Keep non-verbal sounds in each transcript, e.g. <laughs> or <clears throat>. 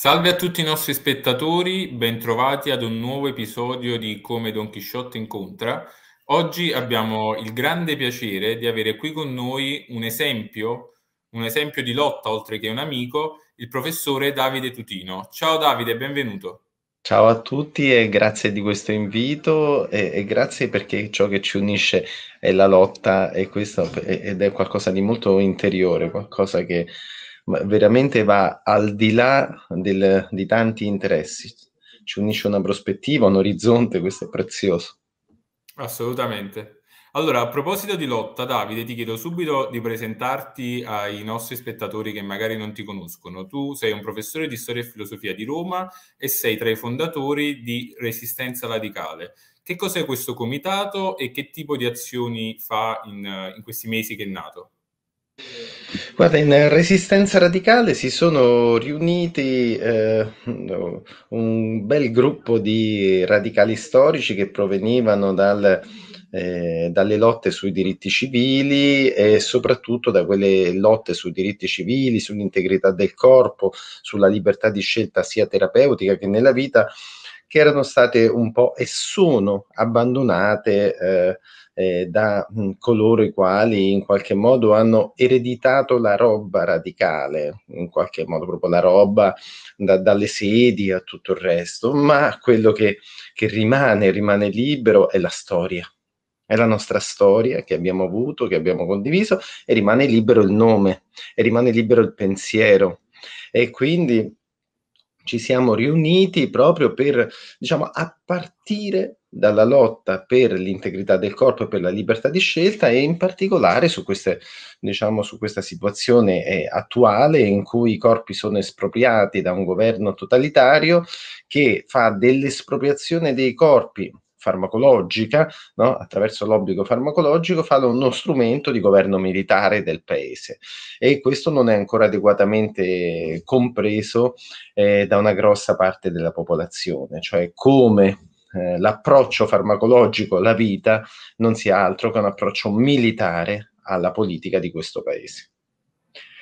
Salve a tutti i nostri spettatori, bentrovati ad un nuovo episodio di Come Don Chisciotte incontra. Oggi abbiamo il grande piacere di avere qui con noi un esempio, un esempio di lotta oltre che un amico, il professore Davide Tutino. Ciao Davide, benvenuto. Ciao a tutti e grazie di questo invito e, e, grazie perché ciò che ci unisce è la lotta questo, ed è qualcosa di molto interiore, qualcosa che veramente va al di là del, di tanti interessi, ci unisce una prospettiva, un orizzonte, questo è prezioso. Assolutamente. Allora, a proposito di lotta, Davide, ti chiedo subito di presentarti ai nostri spettatori che magari non ti conoscono. Tu sei un professore di storia e filosofia di Roma e sei tra i fondatori di Resistenza Radicale. Che cos'è questo comitato e che tipo di azioni fa in, in questi mesi che è nato? Guarda, in Resistenza Radicale si sono riuniti eh, un bel gruppo di radicali storici che provenivano dal, eh, dalle lotte sui diritti civili e soprattutto da quelle lotte sui diritti civili, sull'integrità del corpo, sulla libertà di scelta sia terapeutica che nella vita, che erano state un po' e sono abbandonate. Eh, eh, da mh, mm, coloro i quali in qualche modo hanno ereditato la roba radicale, in qualche modo proprio la roba da, dalle sedi a tutto il resto, ma quello che, che rimane, rimane libero è la storia è la nostra storia che abbiamo avuto, che abbiamo condiviso e rimane libero il nome e rimane libero il pensiero. E quindi ci siamo riuniti proprio per, diciamo, a partire dalla lotta per l'integrità del corpo e per la libertà di scelta e in particolare su, queste, diciamo, su questa situazione eh, attuale in cui i corpi sono espropriati da un governo totalitario che fa dell'espropriazione dei corpi farmacologica, no? attraverso l'obbligo farmacologico, farlo uno strumento di governo militare del paese. E questo non è ancora adeguatamente compreso eh, da una grossa parte della popolazione, cioè come eh, l'approccio farmacologico alla vita non sia altro che un approccio militare alla politica di questo paese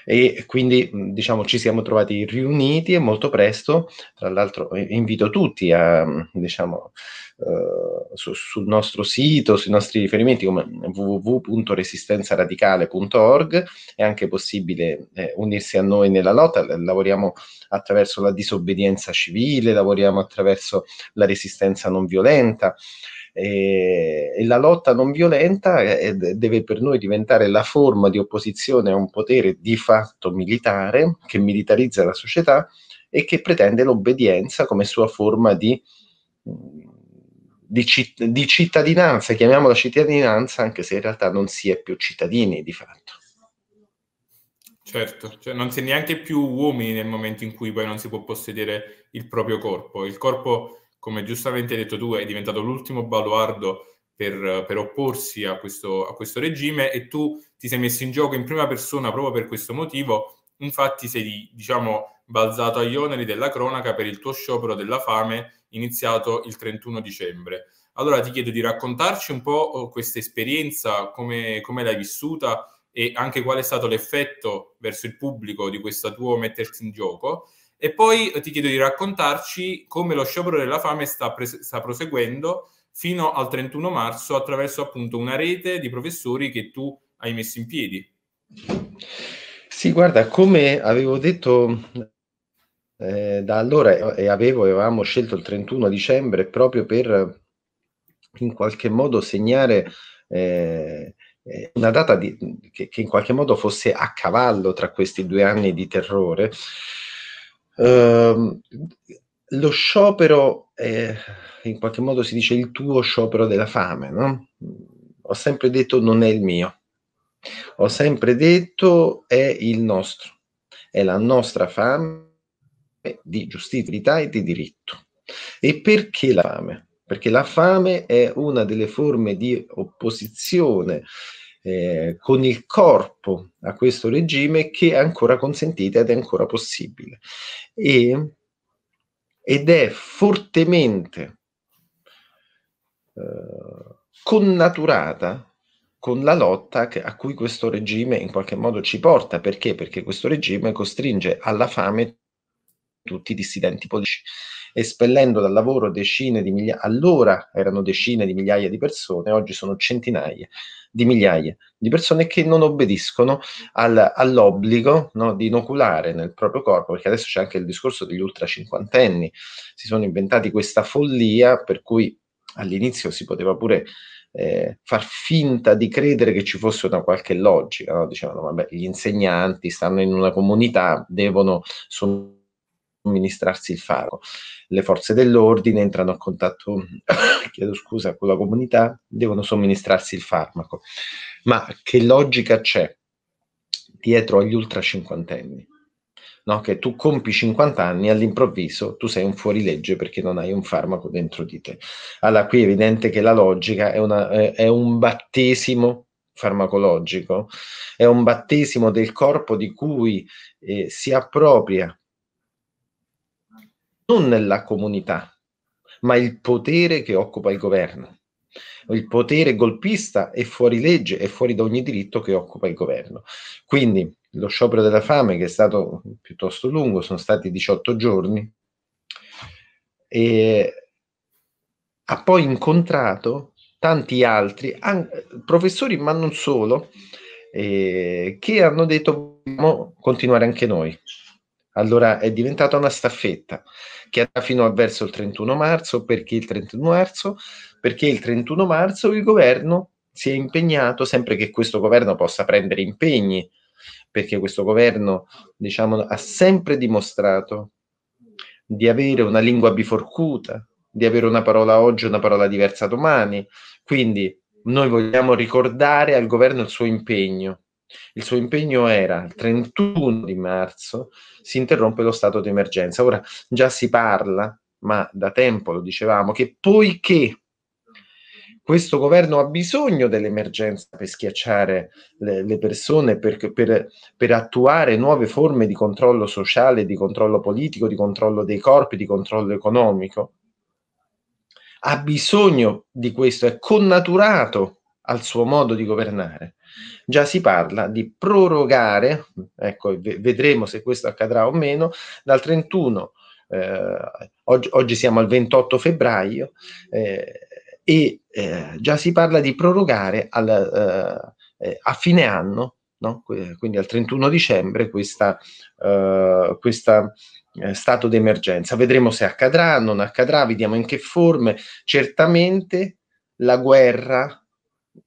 e quindi diciamo ci siamo trovati riuniti e molto presto, tra l'altro eh, invito tutti a, diciamo, eh, su, sul nostro sito, sui nostri riferimenti come www.resistenzaradicale.org, è anche possibile eh, unirsi a noi nella lotta, lavoriamo attraverso la disobbedienza civile, lavoriamo attraverso la resistenza non violenta e, eh, e la lotta non violenta è, eh, eh, deve per noi diventare la forma di opposizione a un potere di fatto militare che militarizza la società e che pretende l'obbedienza come sua forma di, di, citt- di cittadinanza, chiamiamola cittadinanza, anche se in realtà non si è più cittadini di fatto. Certo, cioè non si è neanche più uomini nel momento in cui poi non si può possedere il proprio corpo. Il corpo come giustamente hai detto tu, è diventato l'ultimo baluardo per, per opporsi a questo, a questo, regime e tu ti sei messo in gioco in prima persona proprio per questo motivo. Infatti sei, diciamo, balzato agli oneri della cronaca per il tuo sciopero della fame iniziato il 31 dicembre. Allora ti chiedo di raccontarci un po' oh, questa esperienza, come, come l'hai vissuta e anche qual è stato l'effetto verso il pubblico di questo tuo mettersi in gioco e poi eh, ti chiedo di raccontarci come lo sciopero della fame sta, pres- sta proseguendo fino al 31 marzo attraverso appunto una rete di professori che tu hai messo in piedi. Sì, guarda, come avevo detto eh, da allora eh, e avevo, avevamo scelto il 31 dicembre proprio per in qualche modo segnare eh, eh, una data di, che, che, in qualche modo fosse a cavallo tra questi due anni di terrore Ehm, lo sciopero è, in qualche modo si dice il tuo sciopero della fame, no? Ho sempre detto non è il mio, ho sempre detto è il nostro, è la nostra fame di giustizia e di diritto. E perché la fame? Perché la fame è una delle forme di opposizione eh, con il corpo a questo regime che è ancora consentita ed è ancora possibile. E, ed è fortemente eh, connaturata con la lotta che, a cui questo regime in qualche modo ci porta. Perché? Perché questo regime costringe alla fame tutti i dissidenti politici espellendo dal lavoro decine di migliaia, allora erano decine di migliaia di persone, oggi sono centinaia di migliaia di persone che non obbediscono al, all'obbligo no, di inoculare nel proprio corpo, perché adesso c'è anche il discorso degli ultra cinquantenni, si sono inventati questa follia per cui all'inizio si poteva pure eh, far finta di credere che ci fosse una qualche logica, no? dicevano vabbè gli insegnanti stanno in una comunità, devono... Sono somministrarsi il farmaco. Le forze dell'ordine entrano a contatto, <coughs> chiedo scusa, con la comunità, devono somministrarsi il farmaco. Ma che logica c'è dietro agli ultra cinquantenni? No? Che tu compi 50 anni e all'improvviso tu sei un fuorilegge perché non hai un farmaco dentro di te. Allora, qui è evidente che la logica è, una, è un battesimo farmacologico, è un battesimo del corpo di cui eh, si appropria non nella comunità, ma il potere che occupa il governo. Il potere golpista è fuori legge, è fuori da ogni diritto che occupa il governo. Quindi lo sciopero della fame, che è stato piuttosto lungo, sono stati 18 giorni, ha poi incontrato tanti altri anche, professori, ma non solo, eh, che hanno detto continuare anche noi. Allora è diventata una staffetta che era fino a verso il 31 marzo. Perché il 31 marzo? Perché il 31 marzo il governo si è impegnato, sempre che questo governo possa prendere impegni, perché questo governo diciamo, ha sempre dimostrato di avere una lingua biforcuta, di avere una parola oggi e una parola diversa domani. Quindi noi vogliamo ricordare al governo il suo impegno il suo impegno era il 31 di marzo si interrompe lo stato di emergenza. Ora già si parla, ma da tempo lo dicevamo, che poiché questo governo ha bisogno dell'emergenza per schiacciare le, le persone, per, per, per, attuare nuove forme di controllo sociale, di controllo politico, di controllo dei corpi, di controllo economico. Ha bisogno di questo, è connaturato al suo modo di governare. Già si parla di prorogare, ecco, vedremo se questo accadrà o meno, dal 31, eh, oggi, oggi, siamo al 28 febbraio, eh, e eh, già si parla di prorogare al, eh, eh, a fine anno, no? quindi al 31 dicembre, questa, eh, questa stato d'emergenza. Vedremo se accadrà, non accadrà, vediamo in che forme. Certamente la guerra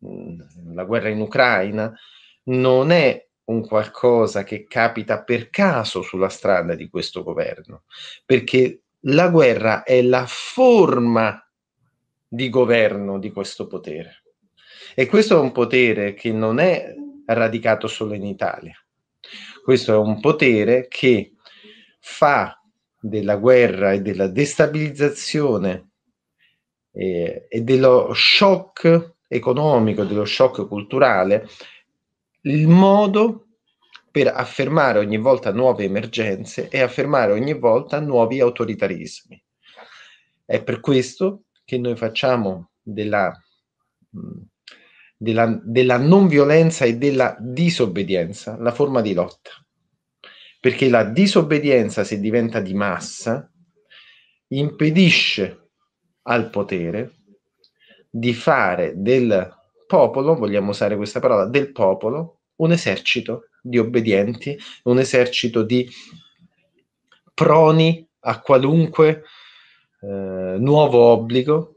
Mm, la guerra in Ucraina non è un qualcosa che capita per caso sulla strada di questo governo, perché la guerra è la forma di governo di questo potere. E questo è un potere che non è radicato solo in Italia. Questo è un potere che fa della guerra e della destabilizzazione eh, e dello shock economico, dello shock culturale, il modo per affermare ogni volta nuove emergenze e affermare ogni volta nuovi autoritarismi. È per questo che noi facciamo della, della, della non violenza e della disobbedienza la forma di lotta, perché la disobbedienza, se diventa di massa, impedisce al potere di fare del popolo, vogliamo usare questa parola, del popolo, un esercito di obbedienti, un esercito di proni a qualunque eh, nuovo obbligo,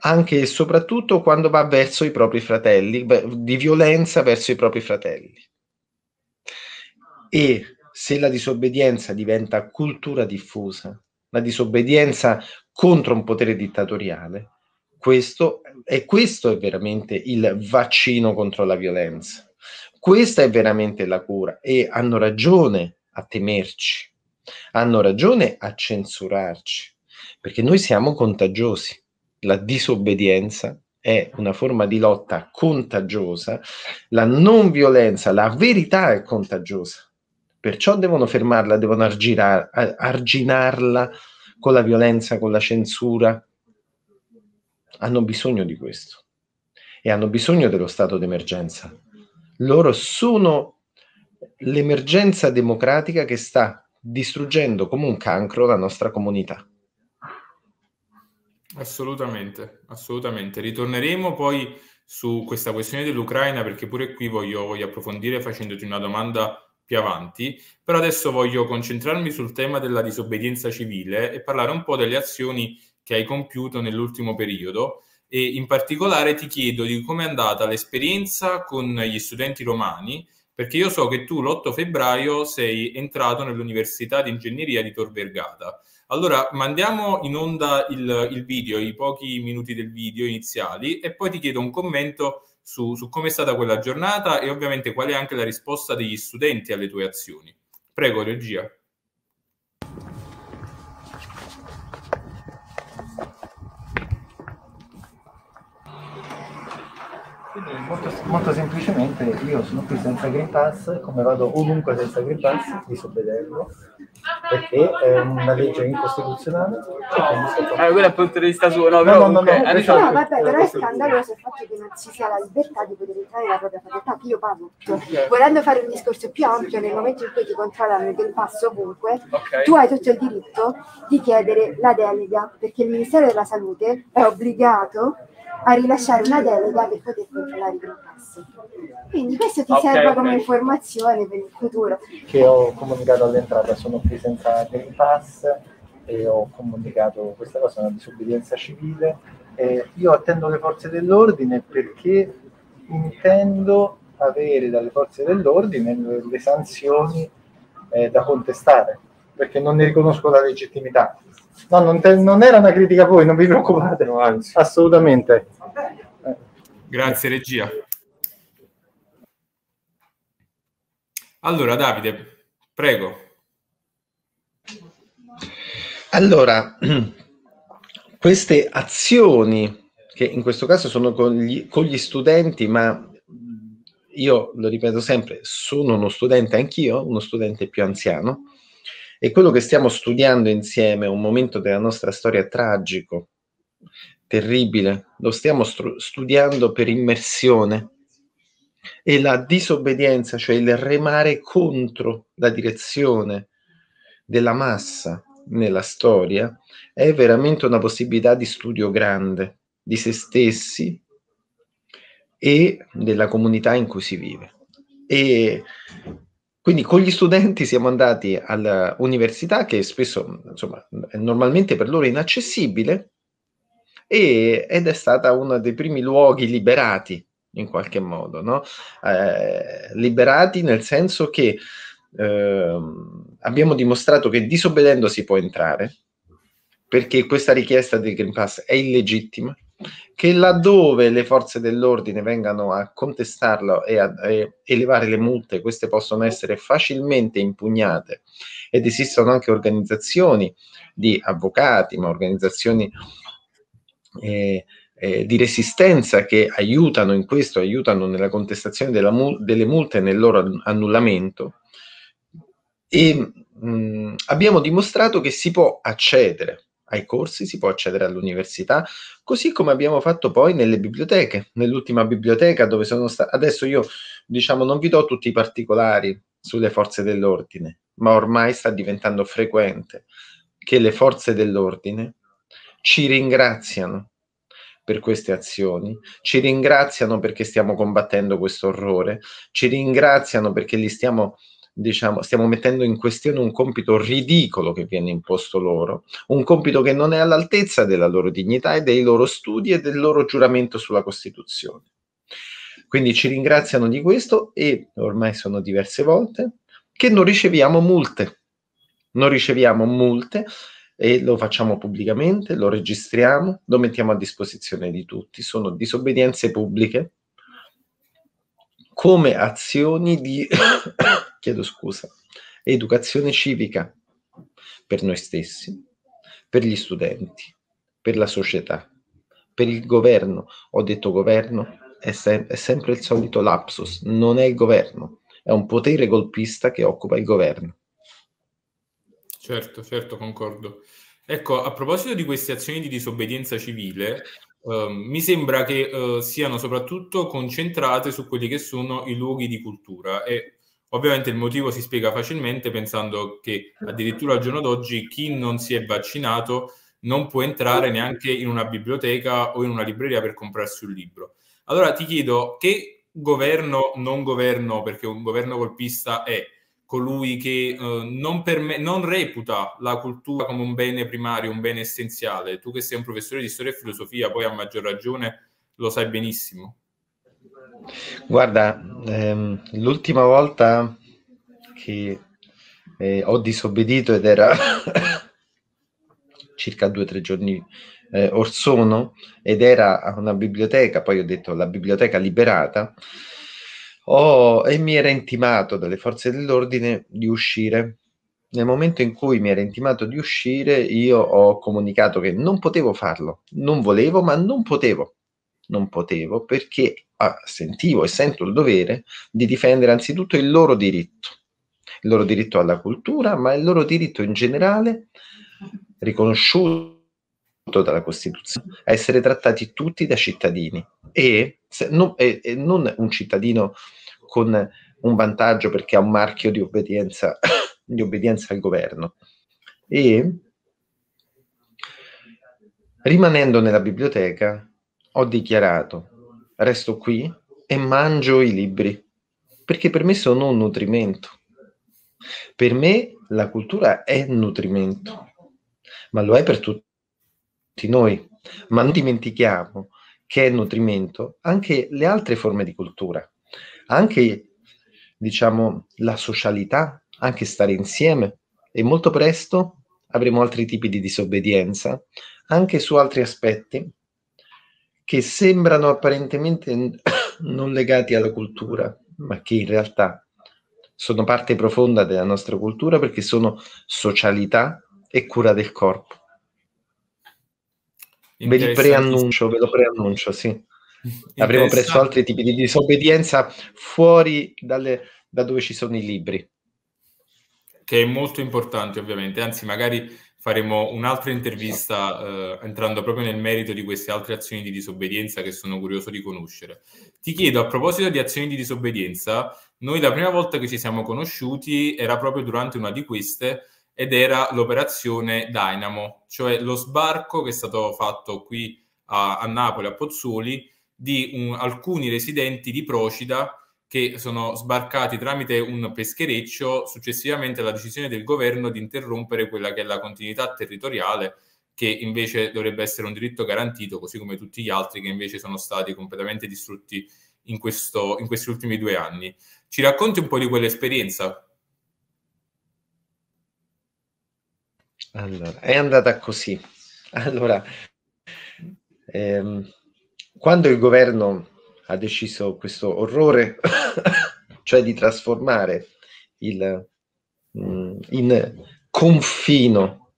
anche e soprattutto quando va verso i propri fratelli, di violenza verso i propri fratelli. E se la disobbedienza diventa cultura diffusa, la disobbedienza contro un potere dittatoriale, questo è, questo è veramente il vaccino contro la violenza. Questa è veramente la cura e hanno ragione a temerci, hanno ragione a censurarci, perché noi siamo contagiosi. La disobbedienza è una forma di lotta contagiosa, la non violenza, la verità è contagiosa. Perciò devono fermarla, devono argirar, arginarla con la violenza, con la censura, hanno bisogno di questo e hanno bisogno dello stato d'emergenza. Loro sono l'emergenza democratica che sta distruggendo come un cancro la nostra comunità. Assolutamente, assolutamente. Ritorneremo poi su questa questione dell'Ucraina perché pure qui voglio, voglio approfondire facendoti una domanda più avanti, però adesso voglio concentrarmi sul tema della disobbedienza civile e parlare un po' delle azioni che hai compiuto nell'ultimo periodo e in particolare ti chiedo di come è andata l'esperienza con gli studenti romani, perché io so che tu l'8 febbraio sei entrato nell'Università di Ingegneria di Tor Vergata. Allora, mandiamo in onda il, il, video, i pochi minuti del video iniziali, e poi ti chiedo un commento su, su come è stata quella giornata e ovviamente qual è anche la risposta degli studenti alle tue azioni. Prego, regia. Molto, molto, semplicemente io sono qui senza Green Pass, come vado ovunque senza Green Pass, disobbederlo, perché è una legge incostituzionale. Ah, quello è il punto di vista suo, no? Però, no, no, okay. no, eh, no, diciamo no, no, vabbè, però è scandaloso il fatto che non ci sia la libertà di poter entrare nella propria facoltà, che io parlo. Volendo fare un discorso più ampio, nel momento in cui ti controllano il Green Pass ovunque, okay. tu hai tutto il diritto di chiedere la delega, perché il Ministero della Salute è obbligato a rilasciare una delega per poter controllare i processi. Quindi questo ti okay, serve okay. come informazione per il futuro. Che ho comunicato all'entrata, sono qui senza Green Pass e ho comunicato questa cosa, una disobbedienza civile. Eh, io attendo le forze dell'ordine perché intendo avere dalle forze dell'ordine le, le sanzioni eh, da contestare perché non ne riconosco la legittimità. No, non, te, non era una critica a voi, non vi preoccupate, no, assolutamente. Grazie regia. Allora Davide, prego. Allora, <clears throat> queste azioni, che in questo caso sono con gli, con gli studenti, ma io lo ripeto sempre, sono uno studente anch'io, uno studente più anziano, e quello che stiamo studiando insieme è un momento della nostra storia tragico, terribile, lo stiamo stru- studiando per immersione. E la disobbedienza, cioè il remare contro la direzione della massa nella storia, è veramente una possibilità di studio grande di se stessi e della comunità in cui si vive. E quindi con gli studenti siamo andati all'università che spesso, insomma, è normalmente per loro inaccessibile e, ed è stata uno dei primi luoghi liberati in qualche modo, no? eh, liberati nel senso che eh, abbiamo dimostrato che disobbedendo si può entrare perché questa richiesta del Green Pass è illegittima che laddove le forze dell'ordine vengano a contestarlo e a e elevare le multe, queste possono essere facilmente impugnate ed esistono anche organizzazioni di avvocati, ma organizzazioni eh, eh, di resistenza che aiutano in questo, aiutano nella contestazione mul- delle multe e nel loro annullamento. E mh, mm, abbiamo dimostrato che si può accedere ai corsi, si può accedere all'università, così come abbiamo fatto poi nelle biblioteche, nell'ultima biblioteca dove sono stato... Adesso io, diciamo, non vi do tutti i particolari sulle forze dell'ordine, ma ormai sta diventando frequente che le forze dell'ordine ci ringraziano per queste azioni, ci ringraziano perché stiamo combattendo questo orrore, ci ringraziano perché li stiamo diciamo, stiamo mettendo in questione un compito ridicolo che viene imposto loro, un compito che non è all'altezza della loro dignità e dei loro studi e del loro giuramento sulla Costituzione. Quindi ci ringraziano di questo e ormai sono diverse volte che non riceviamo multe. Non riceviamo multe e lo facciamo pubblicamente, lo registriamo, lo mettiamo a disposizione di tutti. Sono disobbedienze pubbliche come azioni di <coughs> chiedo scusa, educazione civica per noi stessi, per gli studenti, per la società, per il governo. Ho detto governo, è, sem- è sempre il solito lapsus, non è il governo, è un potere golpista che occupa il governo. Certo, certo, concordo. Ecco, a proposito di queste azioni di disobbedienza civile, Ehm, mi sembra che eh, siano soprattutto concentrate su quelli che sono i luoghi di cultura e ovviamente il motivo si spiega facilmente pensando che addirittura al giorno d'oggi chi non si è vaccinato non può entrare neanche in una biblioteca o in una libreria per comprarsi un libro. Allora ti chiedo che governo, non governo, perché un governo colpista è, colui che eh, non, perme- non, reputa la cultura come un bene primario, un bene essenziale. Tu che sei un professore di storia e filosofia, poi a maggior ragione lo sai benissimo. Guarda, ehm, l'ultima volta che eh, ho disobbedito ed era <coughs> circa due o tre giorni eh, or sono ed era a una biblioteca, poi ho detto la biblioteca liberata, Oh, e mi era intimato dalle forze dell'ordine di uscire. Nel momento in cui mi era intimato di uscire, io ho comunicato che non potevo farlo. Non volevo, ma non potevo. Non potevo perché ah, sentivo e sento il dovere di difendere anzitutto il loro diritto. Il loro diritto alla cultura, ma il loro diritto in generale, riconosciuto dalla Costituzione, a essere trattati tutti da cittadini e, se, non, e, e non un cittadino con un vantaggio perché ha un marchio di obbedienza, <coughs> di obbedienza al governo. E rimanendo nella biblioteca ho dichiarato, resto qui e mangio i libri, perché per me sono un nutrimento. Per me la cultura è nutrimento, ma lo è per tutti noi. Ma non dimentichiamo che è nutrimento anche le altre forme di cultura anche diciamo la socialità, anche stare insieme e molto presto avremo altri tipi di disobbedienza anche su altri aspetti che sembrano apparentemente <coughs> non legati alla cultura, ma che in realtà sono parte profonda della nostra cultura perché sono socialità e cura del corpo. Ve, preannuncio, ve lo preannuncio, sì. Avremo presso altri tipi di disobbedienza fuori dalle, da dove ci sono i libri. Che è molto importante ovviamente, anzi magari faremo un'altra intervista eh, entrando proprio nel merito di queste altre azioni di disobbedienza che sono curioso di conoscere. Ti chiedo a proposito di azioni di disobbedienza, noi la prima volta che ci siamo conosciuti era proprio durante una di queste ed era l'operazione Dynamo, cioè lo sbarco che è stato fatto qui a, a Napoli, a Pozzuoli, di un, alcuni residenti di Procida che sono sbarcati tramite un peschereccio successivamente alla decisione del governo di interrompere quella che è la continuità territoriale che invece dovrebbe essere un diritto garantito, così come tutti gli altri che invece sono stati completamente distrutti in, questo, in questi ultimi due anni. Ci racconti un po' di quell'esperienza? Allora, è andata così. Allora, ehm, quando il governo ha deciso questo orrore, <coughs> cioè di trasformare il, mh, mm, in confino,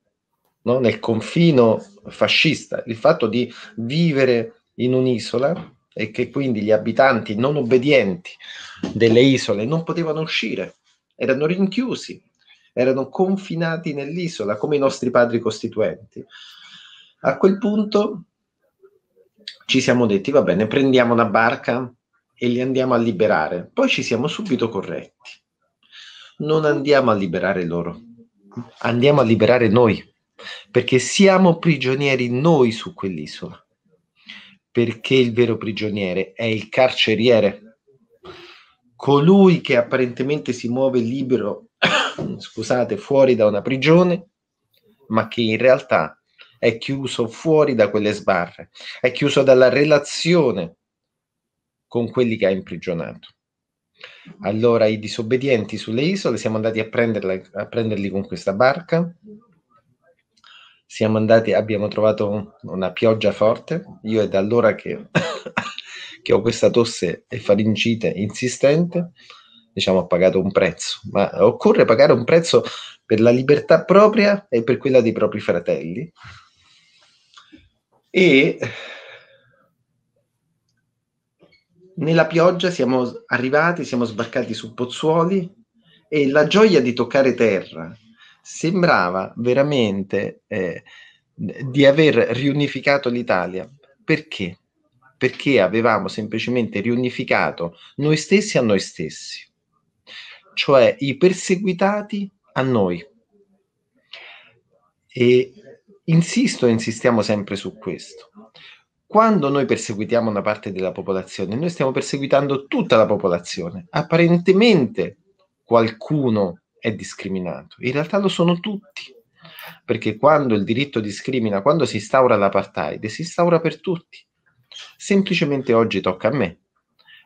no? nel confino fascista, il fatto di vivere in un'isola e che quindi gli abitanti non obbedienti delle isole non potevano uscire, erano rinchiusi, erano confinati nell'isola come i nostri padri costituenti. A quel punto ci siamo detti, va bene, prendiamo una barca e li andiamo a liberare. Poi ci siamo subito corretti. Non andiamo a liberare loro, andiamo a liberare noi, perché siamo prigionieri noi su quell'isola. Perché il vero prigioniere è il carceriere, colui che apparentemente si muove libero, <coughs> scusate, fuori da una prigione, ma che in realtà è chiuso fuori da quelle sbarre, è chiuso dalla relazione con quelli che ha imprigionato. Allora i disobbedienti sulle isole siamo andati a, prenderla, a prenderli con questa barca, siamo andati, abbiamo trovato una pioggia forte, io è da allora che, <coughs> che ho questa tosse e faringite insistente, diciamo ho pagato un prezzo, ma occorre pagare un prezzo per la libertà propria e per quella dei propri fratelli, e nella pioggia siamo arrivati, siamo sbarcati su Pozzuoli e la gioia di toccare terra sembrava veramente eh, di aver riunificato l'Italia. Perché? Perché avevamo semplicemente riunificato noi stessi a noi stessi, cioè i perseguitati a noi. E insisto e insistiamo sempre su questo. Quando noi perseguitiamo una parte della popolazione, noi stiamo perseguitando tutta la popolazione. Apparentemente qualcuno è discriminato, in realtà lo sono tutti, perché quando il diritto discrimina, quando si instaura l'apartheid, si instaura per tutti. Semplicemente oggi tocca a me,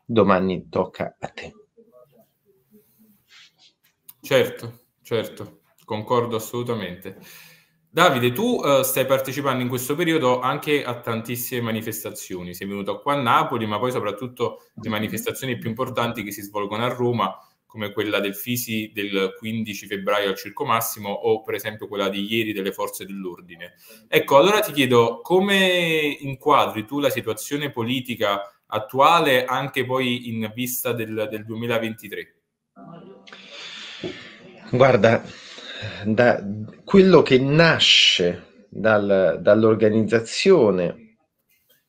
domani tocca a te. Certo, certo, concordo assolutamente. Davide, tu eh, stai partecipando in questo periodo anche a tantissime manifestazioni, sei venuto qua a Napoli, ma poi soprattutto le mhm. manifestazioni più importanti che si svolgono a Roma, come quella del Fisi del 15 febbraio al Circo Massimo o per esempio quella di ieri delle forze dell'ordine. Ecco, allora ti chiedo come inquadri tu la situazione politica attuale anche poi in vista del, del 2023? Guarda, da quello che nasce dal, dall'organizzazione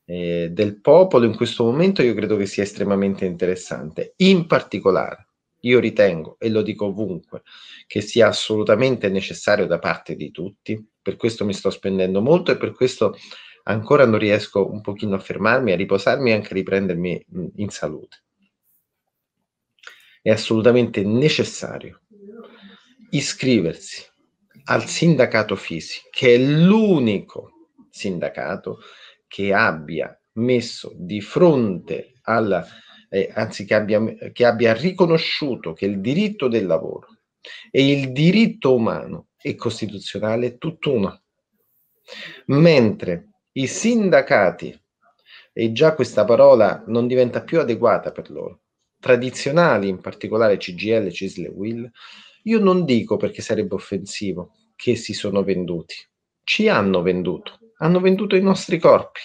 eh, del popolo in questo momento io credo che sia estremamente interessante. In particolare, io ritengo, e lo dico ovunque, che sia assolutamente necessario da parte di tutti, per questo mi sto spendendo molto e per questo ancora non riesco un pochino a fermarmi, a riposarmi e anche a riprendermi in salute. È assolutamente necessario iscriversi al sindacato Fisi, che è l'unico sindacato che abbia messo di fronte alla, eh, anzi che abbia, che abbia riconosciuto che il diritto del lavoro e il diritto umano e costituzionale è tutt'uno. Mentre i sindacati, e già questa parola non diventa più adeguata per loro, tradizionali, in particolare CGL, CISL e WIL, io non dico perché sarebbe offensivo che si sono venduti, ci hanno venduto, hanno venduto i nostri corpi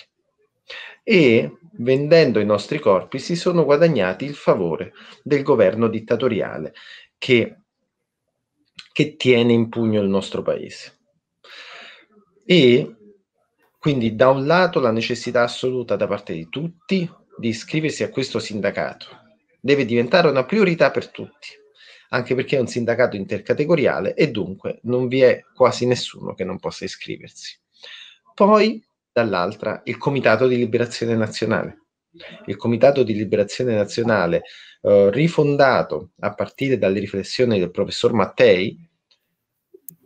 e vendendo i nostri corpi si sono guadagnati il favore del governo dittatoriale che, che tiene in pugno il nostro paese. E quindi da un lato la necessità assoluta da parte di tutti di iscriversi a questo sindacato deve diventare una priorità per tutti anche perché è un sindacato intercategoriale e dunque non vi è quasi nessuno che non possa iscriversi. Poi, dall'altra, il Comitato di Liberazione Nazionale. Il Comitato di Liberazione Nazionale, eh, rifondato a partire dalle riflessioni del professor Mattei,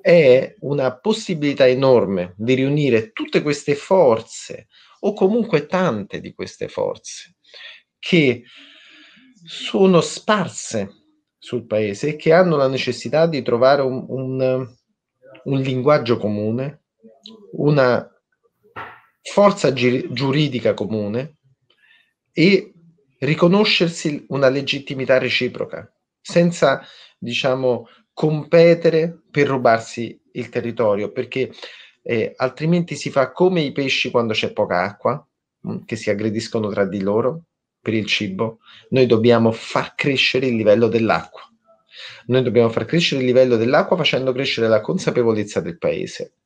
è una possibilità enorme di riunire tutte queste forze, o comunque tante di queste forze, che sono sparse sul paese e che hanno la necessità di trovare un, un, un linguaggio comune, una forza gi- giuridica comune e riconoscersi una legittimità reciproca, senza, diciamo, competere per rubarsi il territorio, perché eh, altrimenti si fa come i pesci quando c'è poca acqua, mm, che si aggrediscono tra di loro, per il cibo, noi dobbiamo far crescere il livello dell'acqua. Noi dobbiamo far crescere il livello dell'acqua facendo crescere la consapevolezza del paese,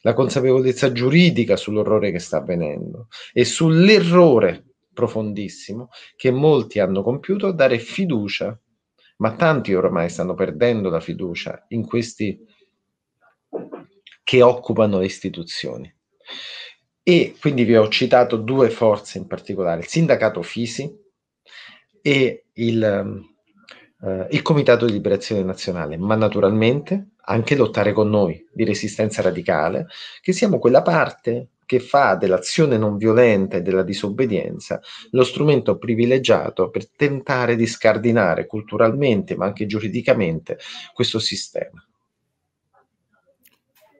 la consapevolezza giuridica sull'orrore che sta avvenendo e sull'errore profondissimo che molti hanno compiuto a dare fiducia, ma tanti ormai stanno perdendo la fiducia in questi che occupano le istituzioni. E quindi vi ho citato due forze in particolare, il sindacato Fisi e il, eh, il Comitato di Liberazione Nazionale, ma naturalmente anche lottare con noi di resistenza radicale, che siamo quella parte che fa dell'azione non violenta e della disobbedienza lo strumento privilegiato per tentare di scardinare culturalmente, ma anche giuridicamente, questo sistema.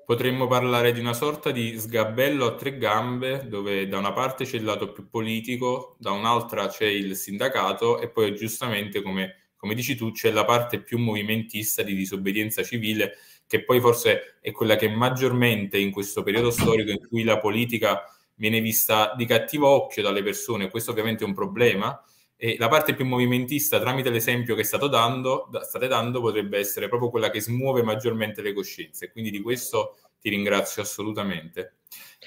Potremmo parlare di una sorta di sgabello a tre gambe dove da una parte c'è il lato più politico, da un'altra c'è il sindacato e poi giustamente, come, come dici tu, c'è la parte più movimentista di disobbedienza civile che poi forse è quella che maggiormente in questo periodo storico in cui la politica viene vista di cattivo occhio dalle persone, questo ovviamente è un problema, e la parte più movimentista, tramite l'esempio che dando, state dando, potrebbe essere proprio quella che smuove maggiormente le coscienze. Quindi di questo ti ringrazio assolutamente.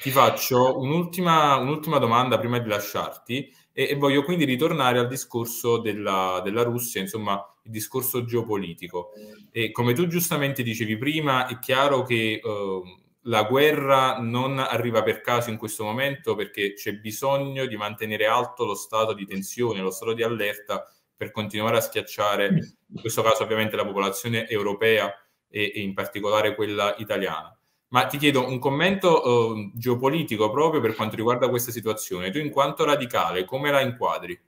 Ti faccio un'ultima, un'ultima domanda prima di lasciarti e, e, voglio quindi ritornare al discorso della, della Russia, insomma il discorso geopolitico. E come tu giustamente dicevi prima, è chiaro che... Eh, la guerra non arriva per caso in questo momento perché c'è bisogno di mantenere alto lo stato di tensione, lo stato di allerta per continuare a schiacciare, mm. in questo caso ovviamente la popolazione europea e, e in particolare quella italiana. Ma ti chiedo un commento eh, geopolitico proprio per quanto riguarda questa situazione. Tu in quanto radicale, come la inquadri?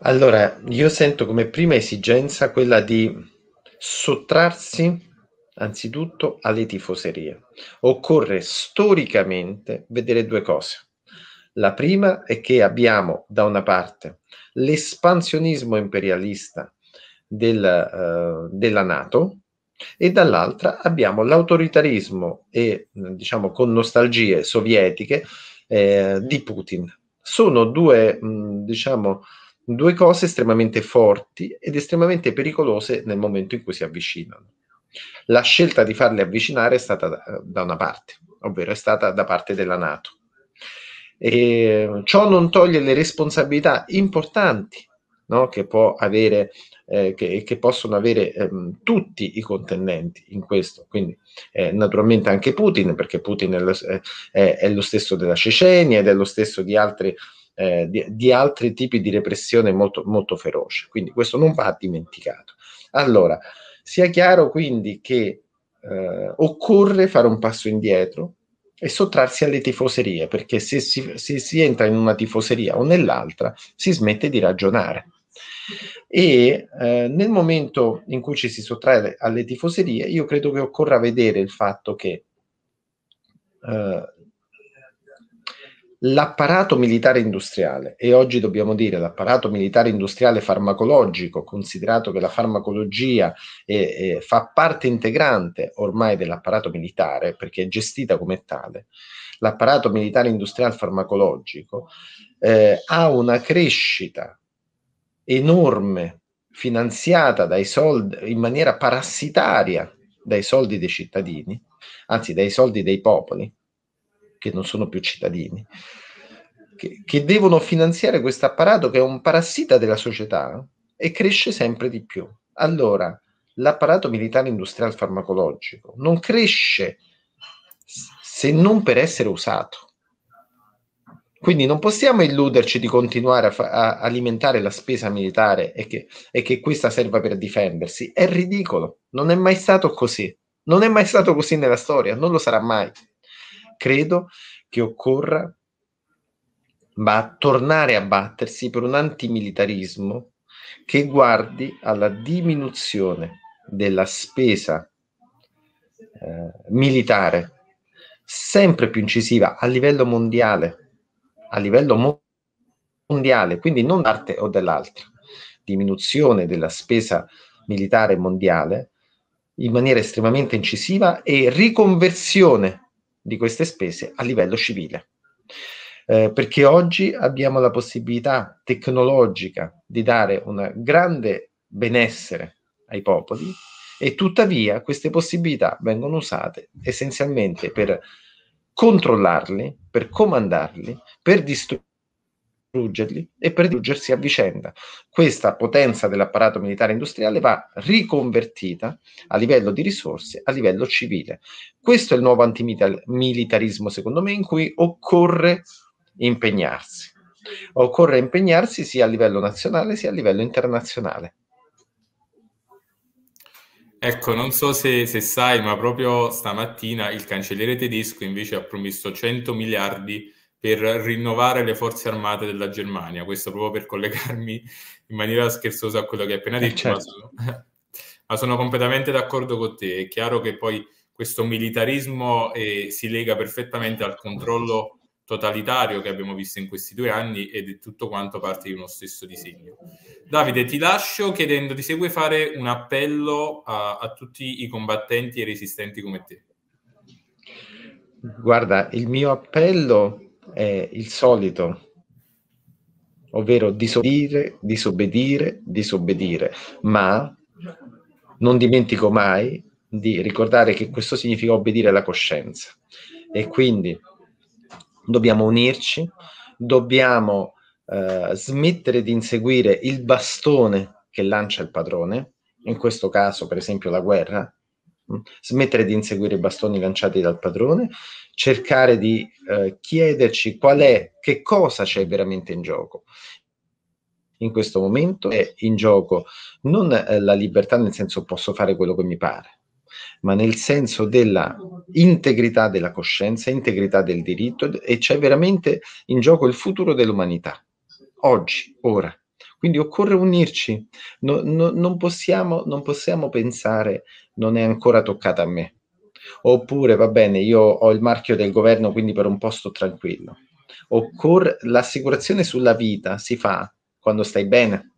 Allora, io sento come prima esigenza quella di sottrarsi anzitutto alle tifoserie. Occorre storicamente vedere due cose. La prima è che abbiamo da una parte l'espansionismo imperialista del, uh, della Nato e dall'altra abbiamo l'autoritarismo e diciamo con nostalgie sovietiche eh, di Putin. Sono due, mh, diciamo, due cose estremamente forti ed estremamente pericolose nel momento in cui si avvicinano. La scelta di farli avvicinare è stata da, una parte, ovvero è stata da parte della Nato. E ciò non toglie le responsabilità importanti no? che, avere, eh, che, che, possono avere ehm, tutti i contendenti in questo, quindi eh, naturalmente anche Putin, perché Putin è lo, eh, è lo stesso della Cecenia ed è lo stesso di altri, eh, di, di altri tipi di repressione molto, molto feroce, quindi questo non va dimenticato. Allora, sia chiaro quindi che eh, occorre fare un passo indietro e sottrarsi alle tifoserie, perché se si, se si entra in una tifoseria o nell'altra si smette di ragionare. E eh, nel momento in cui ci si sottrae alle tifoserie, io credo che occorra vedere il fatto che eh, l'apparato militare industriale, e oggi dobbiamo dire l'apparato militare industriale farmacologico, considerato che la farmacologia eh, eh, fa parte integrante ormai dell'apparato militare, perché è gestita come tale, l'apparato militare industriale farmacologico eh, ha una crescita enorme, finanziata dai soldi, in maniera parassitaria dai soldi dei cittadini, anzi dai soldi dei popoli, che non sono più cittadini, che, che devono finanziare questo apparato che è un parassita della società e cresce sempre di più. Allora, l'apparato militare industriale farmacologico non cresce se non per essere usato. Quindi non possiamo illuderci di continuare a, fa- a alimentare la spesa militare e che, e che questa serva per difendersi. È ridicolo, non è mai stato così. Non è mai stato così nella storia, non lo sarà mai credo che occorra ma tornare a battersi per un antimilitarismo che guardi alla diminuzione della spesa eh, militare sempre più incisiva a livello mondiale, a livello mo- mondiale, quindi non parte o dell'altra, diminuzione della spesa militare mondiale in maniera estremamente incisiva e riconversione di queste spese a livello civile. Eh, perché oggi abbiamo la possibilità tecnologica di dare un grande benessere ai popoli e tuttavia queste possibilità vengono usate essenzialmente per controllarli, per comandarli, per distruggere distruggerli e per distruggersi a vicenda. Questa potenza dell'apparato militare industriale va riconvertita a livello di risorse, a livello civile. Questo è il nuovo antimilitarismo, secondo me, in cui occorre impegnarsi. Occorre impegnarsi sia a livello nazionale sia a livello internazionale. Ecco, non so se, se, sai, ma proprio stamattina il cancelliere tedesco invece ha promesso 100 miliardi per rinnovare le forze armate della Germania. Questo proprio per collegarmi in maniera scherzosa a quello che hai appena eh, detto. Certo. Ma, sono, <laughs> ma, sono, completamente d'accordo con te. È chiaro che poi questo militarismo eh, si lega perfettamente al controllo totalitario che abbiamo visto in questi due anni ed è tutto quanto parte di uno stesso disegno. Davide, ti lascio chiedendoti se vuoi fare un appello a, a tutti i combattenti e resistenti come te. Guarda, il mio appello è il solito, ovvero disobbedire, disobbedire, disobbedire, ma non dimentico mai di ricordare che questo significa obbedire alla coscienza e quindi dobbiamo unirci, dobbiamo eh, smettere di inseguire il bastone che lancia il padrone, in questo caso per esempio la guerra, mm, smettere di inseguire i bastoni lanciati dal padrone cercare di eh, chiederci qual è, che cosa c'è veramente in gioco. In questo momento è in gioco non eh, la libertà nel senso posso fare quello che mi pare, ma nel senso della integrità della coscienza, integrità del diritto e c'è veramente in gioco il futuro dell'umanità, oggi, ora. Quindi occorre unirci, no, no, non, possiamo, non possiamo pensare non è ancora toccata a me, Oppure va bene, io ho il marchio del governo, quindi per un posto tranquillo. Occor- l'assicurazione sulla vita si fa quando stai bene.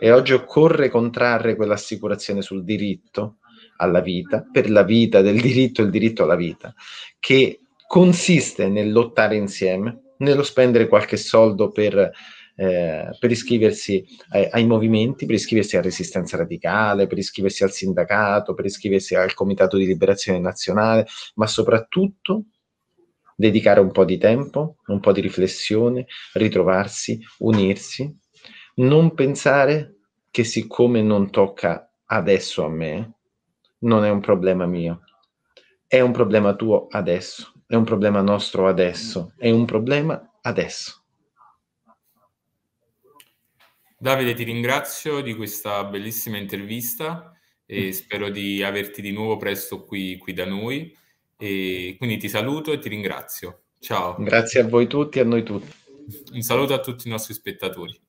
E oggi occorre contrarre quell'assicurazione sul diritto alla vita, per la vita del <laughs> diritto, il diritto alla vita, che consiste nel lottare insieme, nello spendere qualche soldo per eh, per iscriversi ai, ai, movimenti, per iscriversi a Resistenza Radicale, per iscriversi al sindacato, per iscriversi al Comitato di Liberazione Nazionale, ma soprattutto dedicare un po' di tempo, un po' di riflessione, ritrovarsi, unirsi, non pensare che siccome non tocca adesso a me, non è un problema mio, è un problema tuo adesso, è un problema nostro adesso, è un problema adesso. Davide, ti ringrazio di questa bellissima intervista e mm. spero di averti di nuovo presto qui, qui da noi. E quindi ti saluto e ti ringrazio. Ciao. Grazie a voi tutti e a noi tutti. Un saluto a tutti i nostri spettatori.